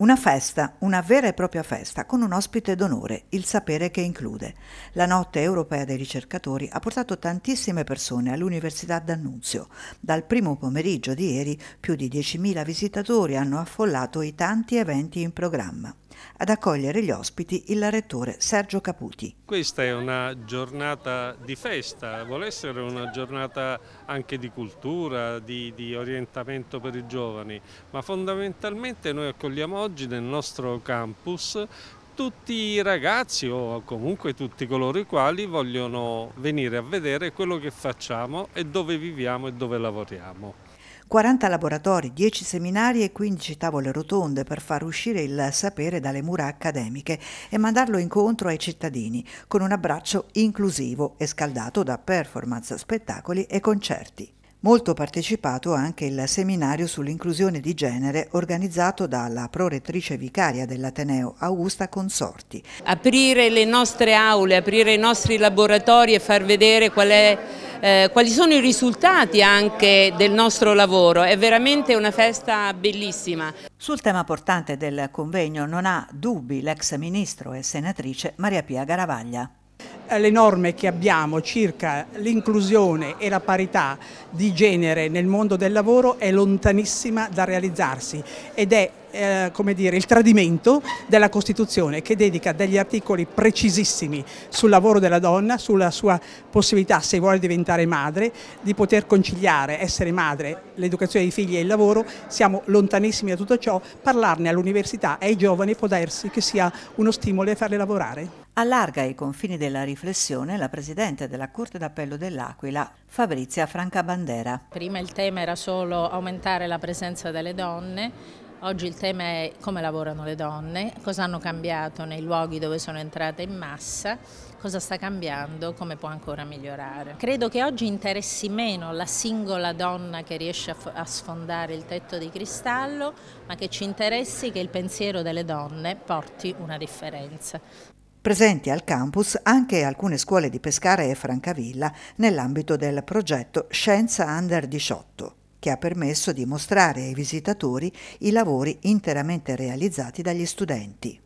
Una festa, una vera e propria festa, con un ospite d'onore, il sapere che include. La notte europea dei ricercatori ha portato tantissime persone all'Università d'Annunzio. Dal primo pomeriggio di ieri più di 10.000 visitatori hanno affollato i tanti eventi in programma. Ad accogliere gli ospiti il rettore Sergio Caputi. Questa è una giornata di festa, vuole essere una giornata anche di cultura, di, di orientamento per i giovani, ma fondamentalmente noi accogliamo oggi nel nostro campus tutti i ragazzi o comunque tutti coloro i quali vogliono venire a vedere quello che facciamo e dove viviamo e dove lavoriamo. 40 laboratori, 10 seminari e 15 tavole rotonde per far uscire il sapere dalle mura accademiche e mandarlo incontro ai cittadini con un abbraccio inclusivo e scaldato da performance, spettacoli e concerti. Molto partecipato anche il seminario sull'inclusione di genere organizzato dalla prorettrice vicaria dell'Ateneo Augusta Consorti. Aprire le nostre aule, aprire i nostri laboratori e far vedere qual è eh, quali sono i risultati anche del nostro lavoro, è veramente una festa bellissima. Sul tema portante del convegno non ha dubbi l'ex ministro e senatrice Maria Pia Garavaglia le norme che abbiamo circa l'inclusione e la parità di genere nel mondo del lavoro è lontanissima da realizzarsi ed è eh, dire, il tradimento della Costituzione che dedica degli articoli precisissimi sul lavoro della donna, sulla sua possibilità se vuole diventare madre, di poter conciliare essere madre, l'educazione dei figli e il lavoro, siamo lontanissimi da tutto ciò, parlarne all'università e ai giovani può darsi che sia uno stimolo a farle lavorare. Allarga i confini della riflessione la Presidente della Corte d'Appello dell'Aquila, Fabrizia Franca Bandera. Prima il tema era solo aumentare la presenza delle donne, Oggi il tema è come lavorano le donne, cosa hanno cambiato nei luoghi dove sono entrate in massa, cosa sta cambiando, come può ancora migliorare. Credo che oggi interessi meno la singola donna che riesce a, sfondare il tetto di cristallo, ma che ci interessi che il pensiero delle donne porti una differenza. Presenti al campus anche alcune scuole di Pescara e Francavilla nell'ambito del progetto Scienza Under 18 che ha permesso di mostrare ai visitatori i lavori interamente realizzati dagli studenti.